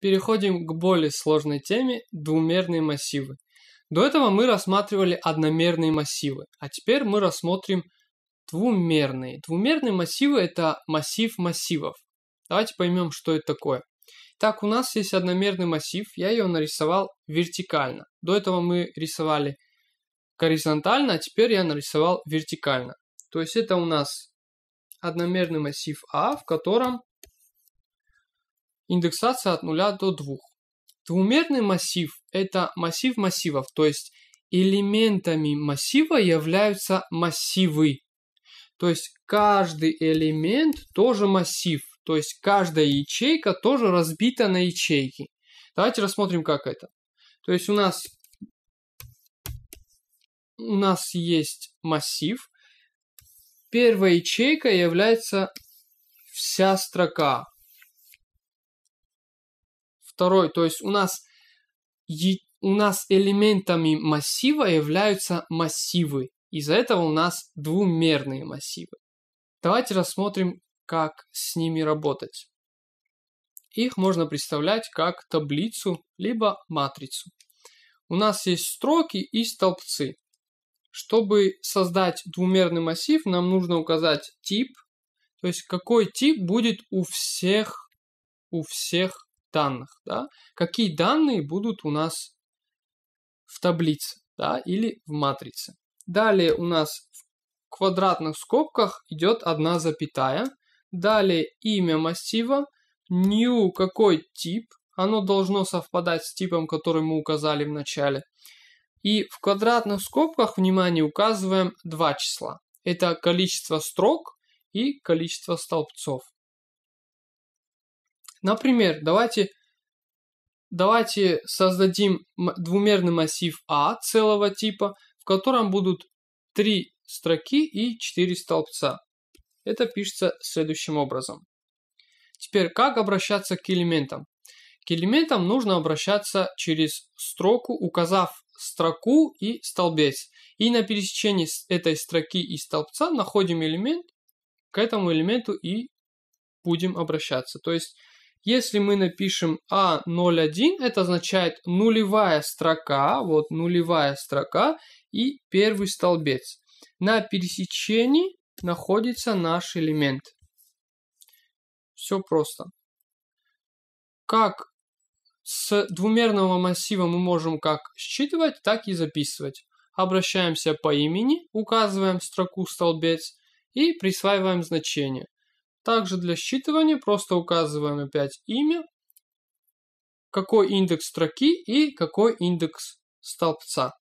Переходим к более сложной теме – двумерные массивы. До этого мы рассматривали одномерные массивы, а теперь мы рассмотрим двумерные. Двумерные массивы – это массив массивов. Давайте поймем, что это такое. Так, у нас есть одномерный массив, я его нарисовал вертикально. До этого мы рисовали горизонтально, а теперь я нарисовал вертикально. То есть это у нас одномерный массив А, в котором индексация от 0 до 2. Двумерный массив – это массив массивов, то есть элементами массива являются массивы. То есть каждый элемент тоже массив, то есть каждая ячейка тоже разбита на ячейки. Давайте рассмотрим, как это. То есть у нас, у нас есть массив. Первая ячейка является вся строка второй. То есть у нас, у нас элементами массива являются массивы. Из-за этого у нас двумерные массивы. Давайте рассмотрим, как с ними работать. Их можно представлять как таблицу, либо матрицу. У нас есть строки и столбцы. Чтобы создать двумерный массив, нам нужно указать тип, то есть какой тип будет у всех, у всех данных, да, какие данные будут у нас в таблице, да, или в матрице. Далее у нас в квадратных скобках идет одна запятая. Далее имя массива, new какой тип, оно должно совпадать с типом, который мы указали в начале. И в квадратных скобках, внимание, указываем два числа. Это количество строк и количество столбцов. Например, давайте, давайте создадим двумерный массив А целого типа, в котором будут три строки и четыре столбца. Это пишется следующим образом. Теперь, как обращаться к элементам? К элементам нужно обращаться через строку, указав строку и столбец. И на пересечении этой строки и столбца находим элемент, к этому элементу и будем обращаться. То есть если мы напишем А01, это означает нулевая строка, вот нулевая строка и первый столбец. На пересечении находится наш элемент. Все просто. Как с двумерного массива мы можем как считывать, так и записывать. Обращаемся по имени, указываем строку столбец и присваиваем значение. Также для считывания просто указываем опять имя, какой индекс строки и какой индекс столбца.